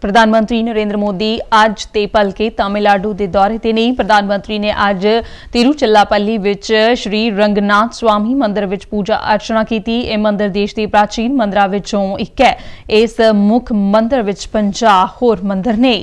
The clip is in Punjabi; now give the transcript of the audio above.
ਪ੍ਰਧਾਨ ਮੰਤਰੀ ਨਰਿੰਦਰ ਮੋਦੀ ਅੱਜ ਤੇ ਪਲਕੇ ਤਾਮਿਲਨਾਡੂ ਦੇ ਦੌਰੇ ਤੇ ਨਹੀਂ ਪ੍ਰਧਾਨ ਮੰਤਰੀ ਨੇ ਅੱਜ ਤਿਰੂਚੱਲਾਪੱਲੀ ਵਿੱਚ ਸ਼੍ਰੀ ਰੰਗਨਾਥ ਸਵਾਮੀ ਮੰਦਿਰ ਵਿੱਚ ਪੂਜਾ ਅਰਚਨਾ ਕੀਤੀ ਇਹ ਮੰਦਿਰ ਦੇਸ਼ ਦੇ ਪ੍ਰਾਚੀਨ ਮੰਦਰਾਂ ਵਿੱਚੋਂ ਇੱਕ ਹੈ ਇਸ ਮੁੱਖ ਮੰਦਿਰ ਵਿੱਚ 50 ਹੋਰ ਮੰਦਿਰ ਨੇ